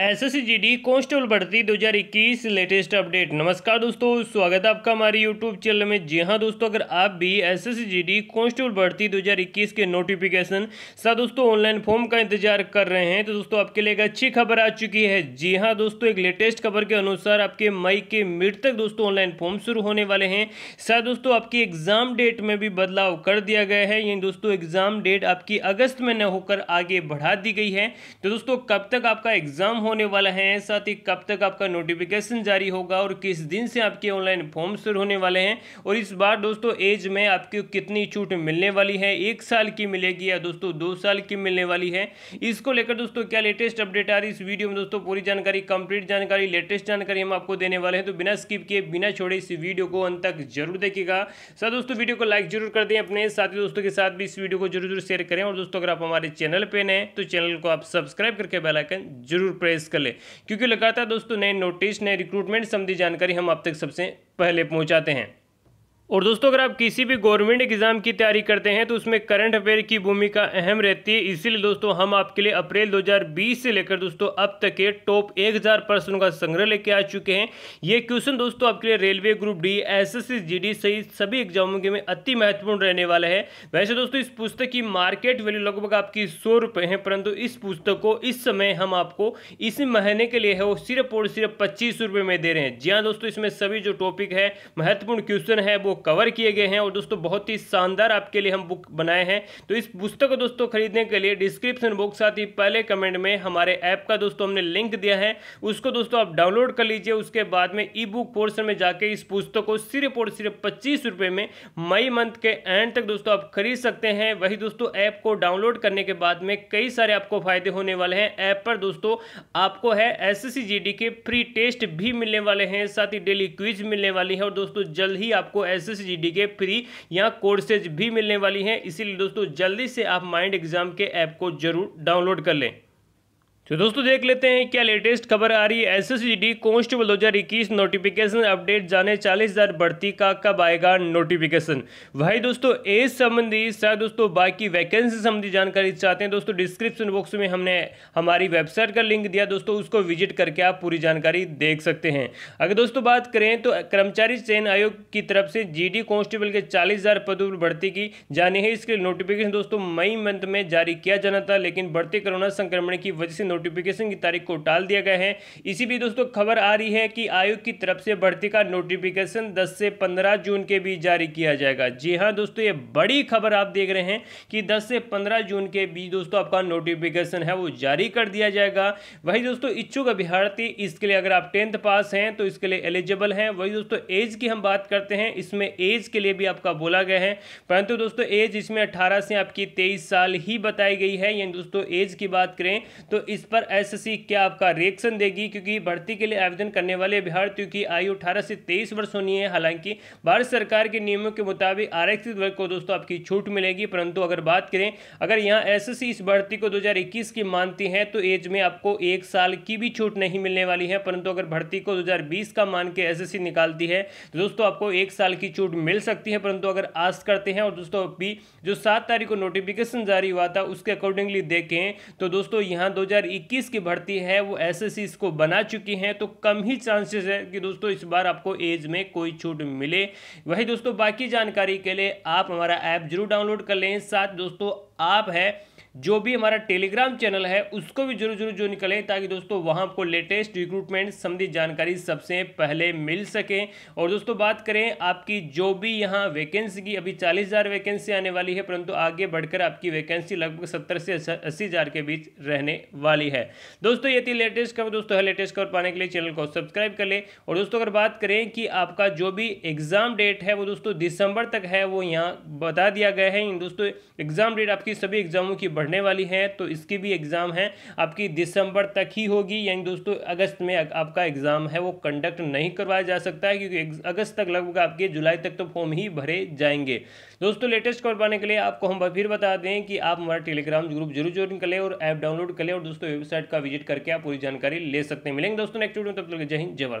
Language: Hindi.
S S C G D constable भर्ती इक्कीस लेटेस्ट अपडेट नमस्कार दोस्तों स्वागत है आपका हमारे यूट्यूब चैनल में जी हाँ दोस्तों अगर आप भी S S C G D constable भर्ती इक्कीस के नोटिफिकेशन सा दोस्तों ऑनलाइन फॉर्म का इंतजार कर रहे हैं तो दोस्तों आपके लिए एक अच्छी खबर आ चुकी है जी हाँ दोस्तों एक लेटेस्ट खबर के अनुसार आपके मई के मिड तक दोस्तों ऑनलाइन फॉर्म शुरू होने वाले हैं सर दोस्तों आपकी एग्जाम डेट में भी बदलाव कर दिया गया है यानी दोस्तों एग्जाम डेट आपकी अगस्त में न होकर आगे बढ़ा दी गई है तो दोस्तों कब तक आपका एग्जाम होने वाला है साथ ही कब तक आपका नोटिफिकेशन जारी होगा और किस दिन से आपके ऑनलाइन फॉर्म शुरू होने वाले हैं और इस बार दोस्तों एज में आपको कितनी छूट मिलने वाली है एक साल की मिलेगी या दोस्तों दो साल की मिलने वाली है इसको लेकर दोस्तों क्या लेटेस्ट अपडेट आ रही इस वीडियो में दोस्तों पूरी जानकारी कंप्लीट जानकारी लेटेस्ट जानकारी हम आपको देने वाले हैं तो बिना स्किप किए बिना छोड़े इस वीडियो को अंत तक जरूर देखिएगा सर दोस्तों वीडियो को लाइक जरूर कर दें अपने साथी दोस्तों के साथ भी इस वीडियो को जरूर जरूर शेयर करें और दोस्तों अगर आप हमारे चैनल पर नए तो चैनल को आप सब्सक्राइब करके बेलाइकन जरूर प्रेस प्रवेश कर ले क्योंकि लगातार दोस्तों नए नोटिस नए रिक्रूटमेंट संबंधी जानकारी हम आप तक सबसे पहले पहुँचाते हैं और दोस्तों अगर आप किसी भी गवर्नमेंट एग्ज़ाम की तैयारी करते हैं तो उसमें करंट अफेयर की भूमिका अहम रहती है इसीलिए दोस्तों हम आपके लिए अप्रैल 2020 से लेकर दोस्तों अब तक के टॉप 1000 प्रश्नों का संग्रह लेके आ चुके हैं ये क्वेश्चन दोस्तों आपके लिए railway group D SSC GD सहित सभी एग्जामों के में अति महत्वपूर्ण रहने वाला है वैसे दोस्तों इस पुस्तक की मार्केट वैल्यू लगभग आपकी सौ रुपये है परंतु इस पुस्तक को इस समय हम आपको इस महीने के लिए है वो सिर्फ और सिर्फ पच्चीस में दे रहे हैं जी हाँ दोस्तों इसमें सभी जो टॉपिक है महत्वपूर्ण क्वेश्चन है वो कवर किए गए हैं और दोस्तों बहुत ही शानदार आपके लिए हम बुक बनाए हैं तो इस पुस्तक को दोस्तों खरीदने के लिए डिस्क्रिप्शन बॉक्स साथ ही पहले कमेंट में हमारे ऐप का दोस्तों हमने लिंक दिया है उसको दोस्तों आप डाउनलोड कर लीजिए उसके बाद में ई बुक पोर्सन में जाके इस पुस्तक को सिर्फ और सिर्फ पच्चीस रुपये में मई मंथ के एंड तक दोस्तों आप खरीद सकते हैं वही दोस्तों ऐप को डाउनलोड करने के बाद में कई सारे आपको फायदे होने वाले हैं ऐप पर दोस्तों आपको है एस के फ्री टेस्ट भी मिलने वाले हैं साथ ही डेली क्विज मिलने वाली है और दोस्तों जल्द ही आपको एस एस के फ्री यहाँ कोर्सेज भी मिलने वाली हैं इसीलिए दोस्तों जल्दी से आप माइंड एग्जाम के ऐप को जरूर डाउनलोड कर लें तो दोस्तों देख लेते हैं क्या लेटेस्ट खबर आ रही है एस एस डी कॉन्स्टेबल दो हज़ार इक्कीस नोटिफिकेशन अपडेट जाने चालीस हज़ार बढ़ती का कब आएगा नोटिफिकेशन भाई दोस्तों एज संबंधी शायद दोस्तों बाकी वैकेंसी संबंधी जानकारी चाहते हैं दोस्तों डिस्क्रिप्शन बॉक्स में हमने हमारी वेबसाइट का लिंक दिया दोस्तों उसको विजिट करके आप पूरी जानकारी देख सकते हैं अगर दोस्तों बात करें तो कर्मचारी चयन आयोग की तरफ से जी डी कॉन्स्टेबल के चालीस हज़ार पदों पर भर्ती की जानी है इसके नोटिफिकेशन दोस्तों मई मंथ में जारी किया जाना था लेकिन बढ़ते कोरोना संक्रमण की वजह से नोटिफिकेशन की तारीख को टाल दिया गया है इसी बीच दोस्तों खबर आ रही है कि आयोग की तरफ से भर्ती का नोटिफिकेशन 10 से 15 जून के बीच जारी किया जाएगा जी हाँ दोस्तों ये बड़ी खबर आप देख रहे हैं कि 10 से 15 जून के बीच दोस्तों आपका नोटिफिकेशन है वो जारी कर दिया जाएगा वही दोस्तों इच्छुक अभ्यर्थी इसके लिए अगर आप टेंथ पास हैं तो इसके लिए एलिजिबल हैं वही दोस्तों एज की हम बात करते हैं इसमें एज के लिए भी आपका बोला गया है परंतु दोस्तों एज इसमें अठारह से आपकी तेईस साल ही बताई गई है यानी दोस्तों एज की बात करें तो इस इस पर एसएससी क्या आपका रिएक्शन देगी क्योंकि भर्ती के लिए आवेदन करने वाले अभ्यर्थियों की आयु 18 से 23 वर्ष होनी है हालांकि भारत सरकार के नियमों के मुताबिक आरक्षित वर्ग को दोस्तों आपकी छूट मिलेगी परंतु अगर बात करें अगर यहाँ एस इस भर्ती को दो की मानती है तो एज में आपको एक साल की भी छूट नहीं मिलने वाली है परंतु अगर भर्ती को दो का मान के एस निकालती है तो दोस्तों आपको एक साल की छूट मिल सकती है परंतु अगर आस करते हैं और दोस्तों अभी जो सात तारीख को नोटिफिकेशन जारी हुआ था उसके अकॉर्डिंगली देखें तो दोस्तों यहां 2021 की भर्ती है वो एस एस इसको बना चुकी हैं तो कम ही चांसेस है कि दोस्तों इस बार आपको एज में कोई छूट मिले वही दोस्तों बाकी जानकारी के लिए आप हमारा ऐप जरूर डाउनलोड कर लें साथ दोस्तों आप है जो भी हमारा टेलीग्राम चैनल है उसको भी जरूर जरूर जो निकले ताकि दोस्तों वहां आपको लेटेस्ट रिक्रूटमेंट संबंधी जानकारी सबसे पहले मिल सके और दोस्तों बात करें आपकी जो भी यहां वैकेंसी की अभी चालीस हज़ार वैकेंसी आने वाली है परंतु आगे बढ़कर आपकी वैकेंसी लगभग सत्तर से अस्सी हज़ार के बीच रहने वाली है दोस्तों ये थी लेटेस्ट खबर दोस्तों है लेटेस्ट खबर पाने के लिए चैनल को सब्सक्राइब कर ले और दोस्तों अगर बात करें कि आपका जो भी एग्ज़ाम डेट है वो दोस्तों दिसंबर तक है वो यहाँ बता दिया गया है दोस्तों एग्ज़ाम डेट आप आपकी सभी एग्ज़ामों की बढ़ने वाली हैं तो इसकी भी एग्ज़ाम है आपकी दिसंबर तक ही होगी यानी दोस्तों अगस्त में आपका एग्ज़ाम है वो कंडक्ट नहीं करवाया जा सकता है क्योंकि अगस्त तक लगभग आपके जुलाई तक तो फॉर्म ही भरे जाएंगे दोस्तों लेटेस्ट खबर पाने के लिए आपको हम फिर बता दें कि आप हमारा टेलीग्राम ग्रुप जरूर ज्वाइन कर ले और ऐप डाउनलोड कर ले और दोस्तों वेबसाइट का विजिट करके आप पूरी जानकारी ले सकते हैं मिलेंगे दोस्तों नेक्स्ट वीडियो में तब तक जय हिंद जय